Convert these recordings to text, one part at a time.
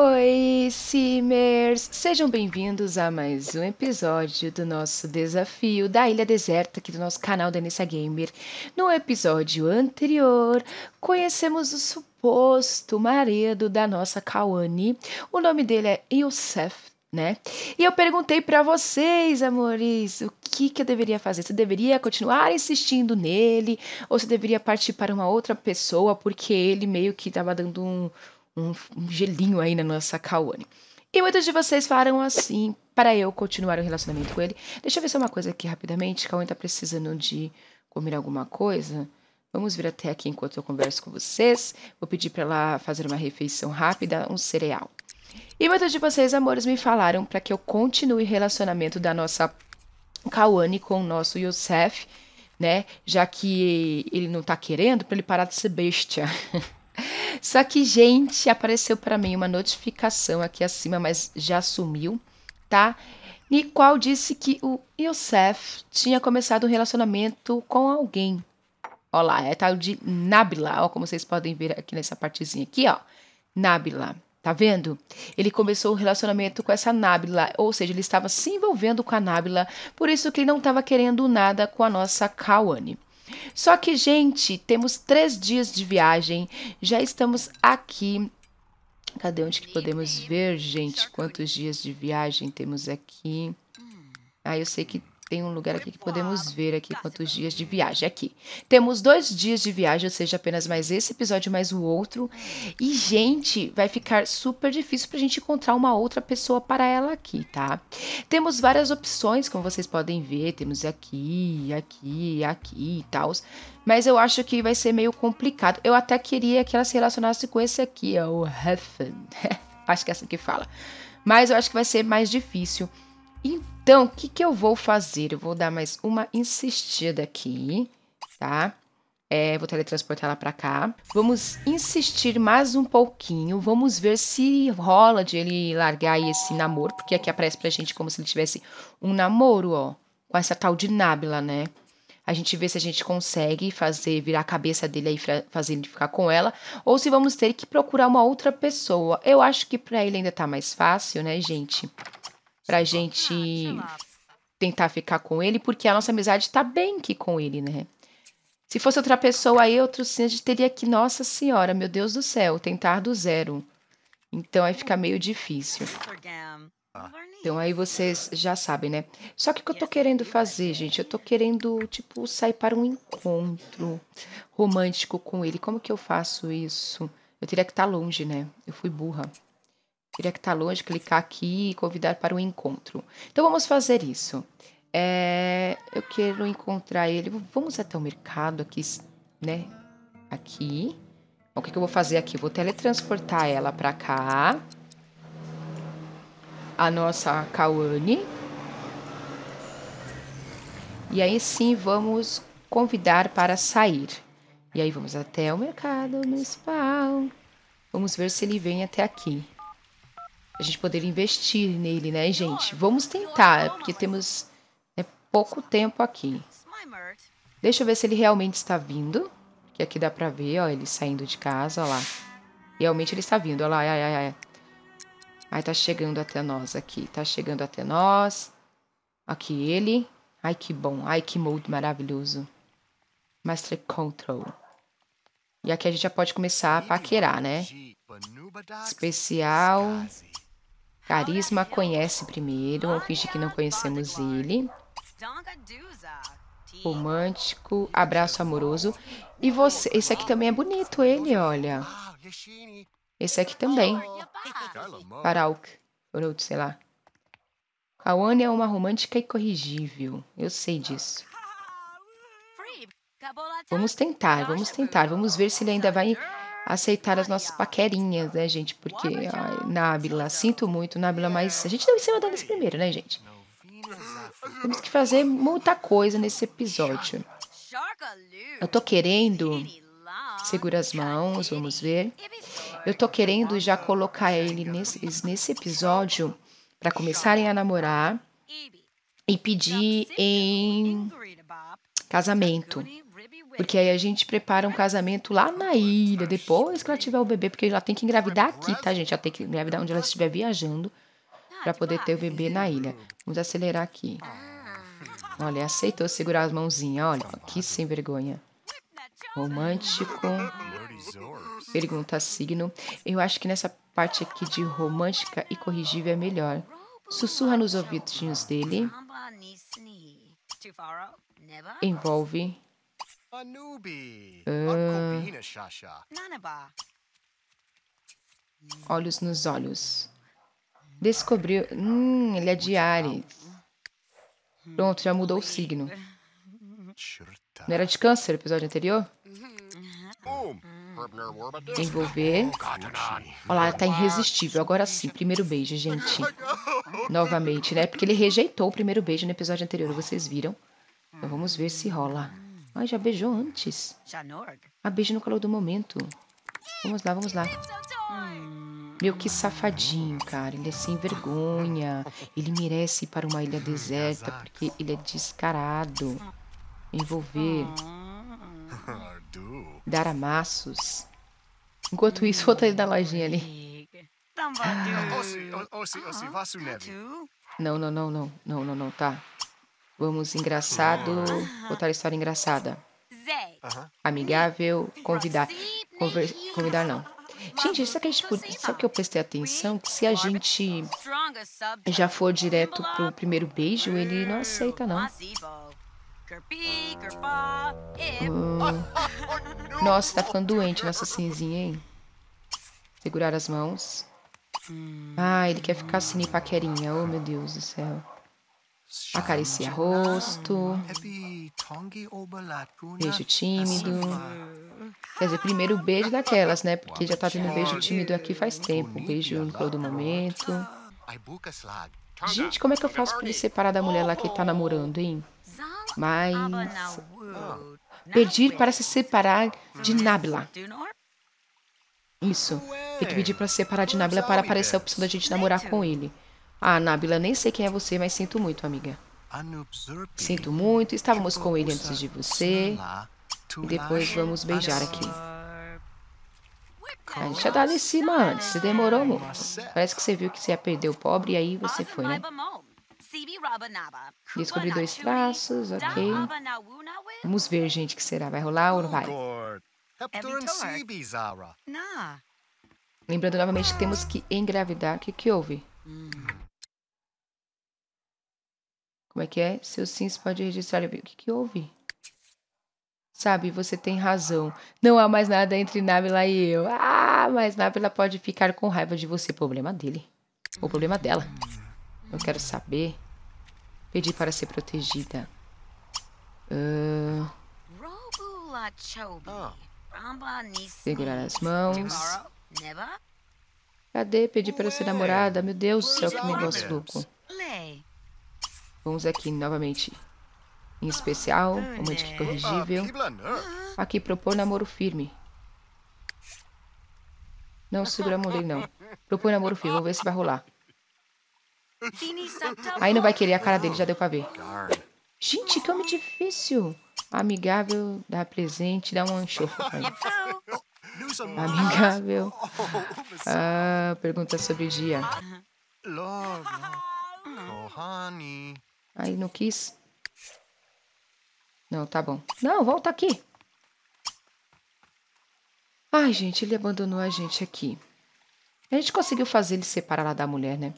Oi, Simers! Sejam bem-vindos a mais um episódio do nosso desafio da Ilha Deserta, aqui do nosso canal da Gamer. No episódio anterior, conhecemos o suposto marido da nossa Kawane. O nome dele é Yosef, né? E eu perguntei para vocês, amores, o que, que eu deveria fazer? Se deveria continuar insistindo nele ou se deveria partir para uma outra pessoa porque ele meio que estava dando um um, um gelinho aí na nossa Kawane. E muitos de vocês falaram assim para eu continuar o relacionamento com ele. Deixa eu ver se é uma coisa aqui rapidamente. Kawane tá precisando de comer alguma coisa. Vamos vir até aqui enquanto eu converso com vocês. Vou pedir para ela fazer uma refeição rápida, um cereal. E muitos de vocês, amores, me falaram para que eu continue o relacionamento da nossa Kawane com o nosso Yosef, né? Já que ele não tá querendo, para ele parar de ser besta. Só que, gente, apareceu para mim uma notificação aqui acima, mas já sumiu, tá? Nicole disse que o Youssef tinha começado um relacionamento com alguém. Olá, lá, é tal de Nabila, ó, como vocês podem ver aqui nessa partezinha aqui, ó. Nabila, tá vendo? Ele começou o um relacionamento com essa Nabila, ou seja, ele estava se envolvendo com a Nabila, por isso que ele não estava querendo nada com a nossa Kawane. Só que, gente, temos três dias de viagem, já estamos aqui. Cadê onde que podemos ver, gente? Quantos dias de viagem temos aqui? Ah, eu sei que tem um lugar aqui que podemos ver aqui tá, quantos dias de viagem. Aqui. Temos dois dias de viagem, ou seja, apenas mais esse episódio, mais o outro. E, gente, vai ficar super difícil pra gente encontrar uma outra pessoa para ela aqui, tá? Temos várias opções, como vocês podem ver. Temos aqui, aqui, aqui e tal. Mas eu acho que vai ser meio complicado. Eu até queria que ela se relacionasse com esse aqui, é o Heffen. acho que é assim que fala. Mas eu acho que vai ser mais difícil. Então, o que, que eu vou fazer? Eu vou dar mais uma insistida aqui, tá? É, vou teletransportar ela para cá. Vamos insistir mais um pouquinho. Vamos ver se rola de ele largar esse namoro. Porque aqui aparece pra gente como se ele tivesse um namoro, ó. Com essa tal de Nábila, né? A gente vê se a gente consegue fazer virar a cabeça dele aí, fazer ele ficar com ela. Ou se vamos ter que procurar uma outra pessoa. Eu acho que pra ele ainda tá mais fácil, né, gente? pra gente tentar ficar com ele, porque a nossa amizade tá bem aqui com ele, né? Se fosse outra pessoa aí, outro sim, a gente teria que, nossa senhora, meu Deus do céu, tentar do zero. Então aí fica meio difícil. Então aí vocês já sabem, né? Só que o que eu tô querendo fazer, gente? Eu tô querendo, tipo, sair para um encontro romântico com ele. Como que eu faço isso? Eu teria que estar tá longe, né? Eu fui burra teria que estar longe, clicar aqui e convidar para o encontro. Então vamos fazer isso. É, eu quero encontrar ele. Vamos até o mercado aqui, né? Aqui. O que, que eu vou fazer aqui? Vou teletransportar ela para cá. A nossa Kawane. E aí sim vamos convidar para sair. E aí vamos até o mercado municipal. Vamos ver se ele vem até aqui a gente poder investir nele, né, gente? Vamos tentar, é porque temos é pouco tempo aqui. Deixa eu ver se ele realmente está vindo. Que aqui dá pra ver, ó, ele saindo de casa, ó lá. Realmente ele está vindo, ó lá, ai, ai, ai. Ai, tá chegando até nós aqui, tá chegando até nós. Aqui ele. Ai, que bom, ai, que molde maravilhoso. Master Control. E aqui a gente já pode começar a paquerar, né? Especial. Carisma conhece primeiro, finge que não conhecemos ele. Romântico, abraço amoroso. E você, esse aqui também é bonito, ele, olha. Esse aqui também. Parauk, Urut, sei lá. Kawane é uma romântica e corrigível. Eu sei disso. Vamos tentar, vamos tentar. Vamos ver se ele ainda vai aceitar as nossas paquerinhas, né, gente? Porque, ai, Nabila, sinto muito, Nabila, mas a gente deu tá em cima dela nesse primeiro, né, gente? Temos que fazer muita coisa nesse episódio. Eu tô querendo. Segura as mãos, vamos ver. Eu tô querendo já colocar ele nesse, nesse episódio para começarem a namorar e pedir em casamento. Porque aí a gente prepara um casamento lá na ilha, depois que ela tiver o bebê, porque ela tem que engravidar aqui, tá, gente? Ela tem que engravidar onde ela estiver viajando para poder ter o bebê na ilha. Vamos acelerar aqui. Olha, aceitou segurar as mãozinhas, olha. Que sem vergonha. Romântico. Pergunta signo. Eu acho que nessa parte aqui de romântica e corrigível é melhor. Sussurra nos ouvidinhos dele. Envolve. Uh... Olhos nos olhos. Descobriu. Hum, ele é de Ares. Pronto, já mudou o signo. Não era de câncer o episódio anterior? Hum. Envolver. Olha lá, tá irresistível. Agora sim, primeiro beijo, gente. Novamente, né? Porque ele rejeitou o primeiro beijo no episódio anterior, vocês viram. Então vamos ver se rola. Ai, já beijou antes. A ah, beijo no calor do momento. Vamos lá, vamos lá. Hum. Meu, que safadinho, cara. Ele é sem vergonha. Ele merece ir para uma ilha deserta porque ele é descarado. Envolver. Dar amassos. Enquanto isso, outra ele da lojinha ali. Então, não, não, não, não, não, não, tá. Vamos engraçado, botar a história engraçada. Amigável, convidar. Conver, convidar não. Gente, só que, a gente, que eu prestei atenção? Que se a gente já for direto pro primeiro beijo, ele não aceita, não. Hum. Nossa, tá ficando doente nossa cinzinha, hein? Segurar as mãos. Ah, ele quer ficar assim, paquerinha. Oh, meu Deus do céu. Acaricia rosto. É beijo é tímido. Quer dizer, primeiro beijo daquelas, né? Porque já tá tendo beijo tímido aqui faz tempo. Beijo em todo do momento. Gente, como é que eu faço pra me separar da mulher lá que tá namorando, hein? Mas. Ah. Pedir para se separar de Nabila. Isso. Tem que pedir para se separar de Nabila para aparecer a opção da gente namorar com ele. Ah, Nabila, nem sei quem é você, mas sinto muito, amiga. Sinto muito, estávamos com ele antes de você. E depois vamos beijar aqui. A gente já estava tá em cima antes, você demorou muito. Parece que você viu que você ia perder o pobre e aí você foi, né? Descobri dois traços, ok. Vamos ver, gente, o que será. Vai rolar ou não vai? Lembrando novamente que temos que engravidar. O que, que houve? Como é que é? Seu sim se pode registrar. O que, que houve? Sabe, você tem razão. Não há mais nada entre Nabila e eu. Ah, mas Nabila pode ficar com raiva de você. Problema dele. O problema dela. Eu quero saber. Pedi para ser protegida. Uh... Segurar as mãos. Cadê? Pedi para ser namorada. Meu Deus do céu, que negócio louco. Vamos aqui novamente em especial, uma de que corrigível. Aqui, propor namoro firme. Não segura a mulher, não. Propõe namoro firme, vamos ver se vai rolar. Tá Aí não vai querer a cara dele, já deu pra ver. Gente, que homem difícil. Amigável, dá presente, dá um anchofo Amigável. Ah, pergunta sobre dia. Oh, honey. Aí não quis. Não, tá bom. Não, volta aqui. Ai, gente, ele abandonou a gente aqui. A gente conseguiu fazer ele separar lá da mulher, né?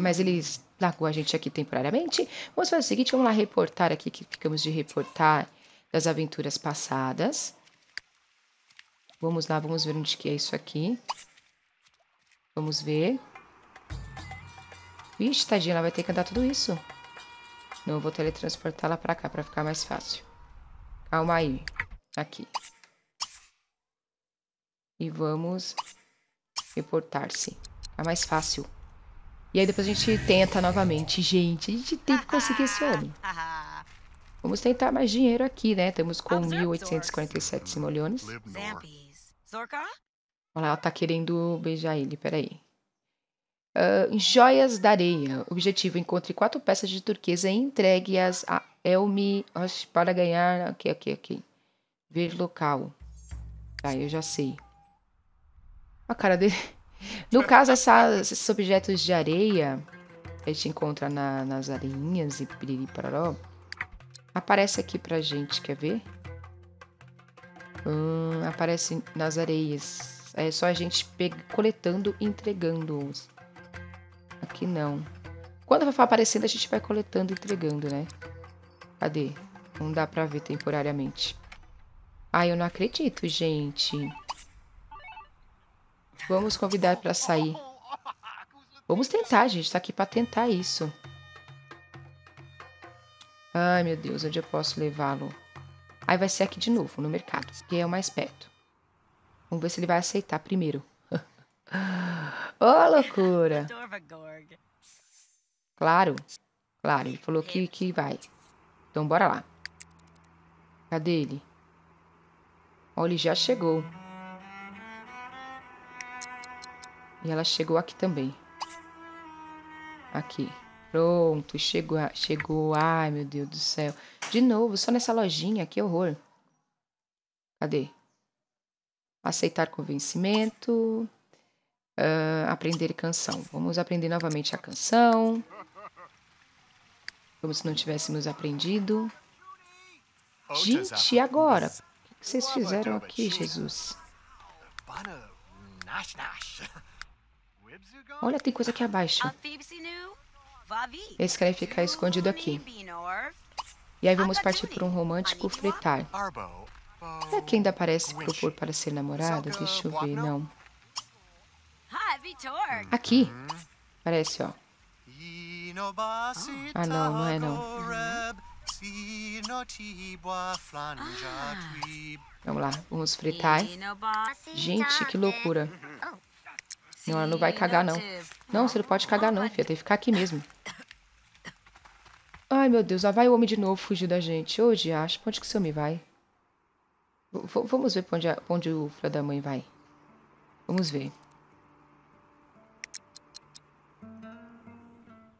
Mas ele largou a gente aqui temporariamente. Vamos fazer o seguinte, vamos lá reportar aqui, que ficamos de reportar das aventuras passadas. Vamos lá, vamos ver onde que é isso aqui. Vamos ver. Vixe, tadinha, ela vai ter que andar tudo isso. Não, eu vou teletransportá-la pra cá, pra ficar mais fácil. Calma aí. Aqui. E vamos reportar-se. Fica tá mais fácil. E aí depois a gente tenta novamente. Gente, a gente tem que conseguir esse homem. Vamos tentar mais dinheiro aqui, né? Temos com 1.847 simoleones. Olha lá, ela tá querendo beijar ele. Peraí. Ah, Joias da Areia. Objetivo: encontre quatro peças de turquesa e entregue-as a Elmi para ganhar. Aqui, aqui, aqui. Ver local. Tá, eu já sei. A cara dele. No caso, esses objetos de areia a gente encontra na, nas areinhas e piriri-pararó. Aparece aqui pra gente, quer ver? Hum, aparece nas areias. É só a gente coletando e entregando-os. Aqui não. Quando vai aparecendo, a gente vai coletando e entregando, né? Cadê? Não dá pra ver temporariamente. Ah, eu não acredito, gente. Vamos convidar pra sair. Vamos tentar, gente. Tá aqui pra tentar isso. Ai, meu Deus. Onde eu posso levá-lo? Aí vai ser aqui de novo, no mercado. Que é o mais perto. Vamos ver se ele vai aceitar primeiro. Ô, oh, loucura! Claro, claro, ele falou que, que vai. Então, bora lá. Cadê ele? Ó, ele já chegou. E ela chegou aqui também. Aqui. Pronto, chegou, chegou. Ai, meu Deus do céu. De novo, só nessa lojinha, que horror. Cadê? Aceitar convencimento uh, aprender canção. Vamos aprender novamente a canção. Como se não tivéssemos aprendido. Gente, e agora? O que vocês fizeram aqui, Jesus? Olha, tem coisa aqui abaixo. Esse cara ficar escondido aqui. E aí vamos partir para um romântico fritar. Será que ainda parece propor para ser namorada? Deixa eu ver, não. Aqui. Parece, ó. Ah, não, não é não. Uhum. Vamos lá, vamos fritar. Gente, que loucura. Não, ela não vai cagar, não. Não, você não pode cagar, não, filha. Tem que ficar aqui mesmo. Ai, meu Deus, lá vai o homem de novo fugir da gente. Ô, diacho, pra onde que o seu me vai? V vamos ver pra onde, a, pra onde o filho da mãe vai. Vamos ver.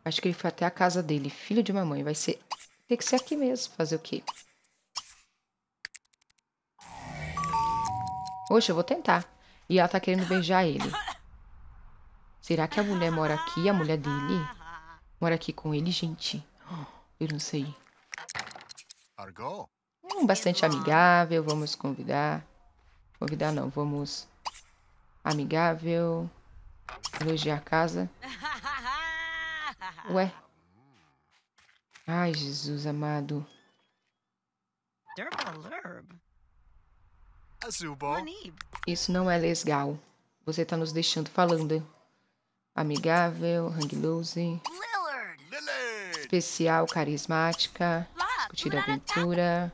Acho que ele foi até a casa dele. Filho de mamãe, vai ser... Tem que ser aqui mesmo. Fazer o quê? Oxe, eu vou tentar. E ela tá querendo beijar ele. Será que a mulher mora aqui? A mulher dele? Mora aqui com ele, gente? Eu não sei. Hum, bastante amigável. Vamos convidar. Convidar não, vamos... Amigável. Elogiar a casa. Ué? Ai, Jesus amado. Isso não é legal. Você tá nos deixando falando. Amigável, hang loose. Especial, carismática. Discutir aventura.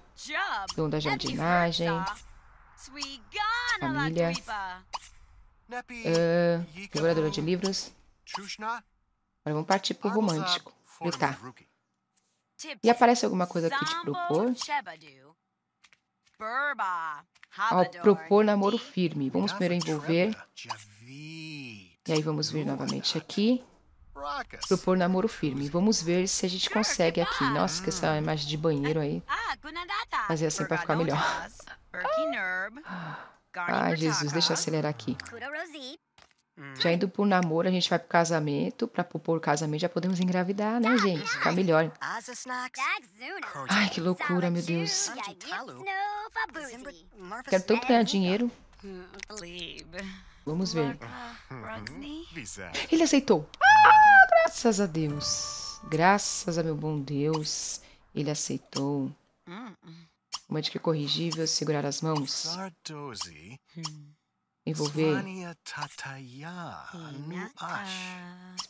Dom da jardinagem. Família. Uh, devoradora de livros vamos partir pro romântico. tá. E aparece alguma coisa aqui de propor? Ao propor namoro firme. Vamos primeiro envolver. E aí vamos vir novamente aqui. Propor namoro firme. Vamos ver se a gente consegue aqui. Nossa, que essa imagem de banheiro aí. Ah, ah, Fazer assim pra ficar melhor. Ah. Ai, Jesus, deixa eu acelerar aqui. Hum. Já indo pro namoro, a gente vai pro casamento. Pra propor o casamento, já podemos engravidar, né, gente? Ficar melhor. Ai, que loucura, meu Deus. É? É? É? Quero tanto ganhar dinheiro. Vamos ver. Uhum. Ele aceitou. Ah, graças a Deus. Graças a meu bom Deus. Ele aceitou. Romântica hum. corrigível, segurar as mãos envolver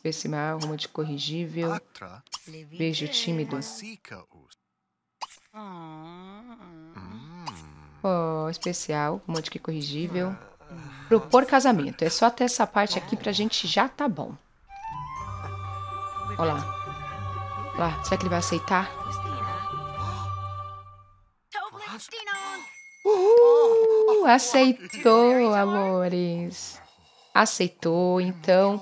especial, rumo de corrigível, beijo tímido. Oh, especial, monte de corrigível. Hum. Propor casamento. É só até essa parte aqui pra gente já tá bom. Olha lá. Olha lá, será que ele vai aceitar? aceitou, amores. Aceitou, então.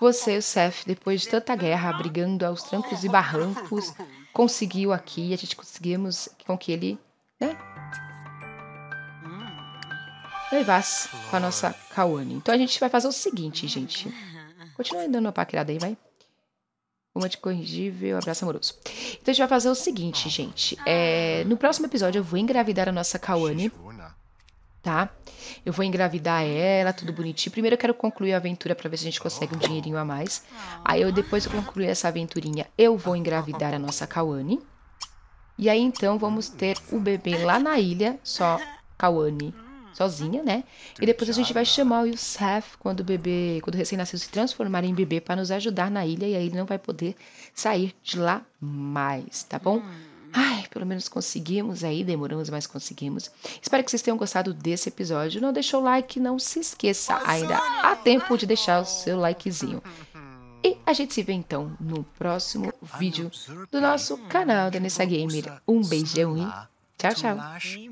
Você e o Seth, depois de tanta guerra, brigando aos trancos e barrancos, conseguiu aqui, a gente conseguimos com que ele, né? com a nossa Kawane. Então a gente vai fazer o seguinte, gente. Continua dando uma paquerada aí, vai. Uma de corrigível, abraço amoroso. Então a gente vai fazer o seguinte, gente. É, no próximo episódio eu vou engravidar a nossa Kawane tá? Eu vou engravidar ela, tudo bonitinho. Primeiro eu quero concluir a aventura para ver se a gente consegue um dinheirinho a mais. Aí eu, depois eu concluir essa aventurinha, eu vou engravidar a nossa Kawane. E aí então vamos ter o bebê lá na ilha, só Kawane sozinha, né? E depois a gente vai chamar o Yusuf quando o bebê, quando o recém-nascido se transformar em bebê para nos ajudar na ilha e aí ele não vai poder sair de lá mais, tá bom? Ai, pelo menos conseguimos aí, demoramos, mas conseguimos. Espero que vocês tenham gostado desse episódio. Não deixou o like, não se esqueça ainda. Há tempo de deixar o seu likezinho. E a gente se vê então no próximo vídeo do nosso canal Nessa tipo, Gamer. Um beijão e tchau, tchau.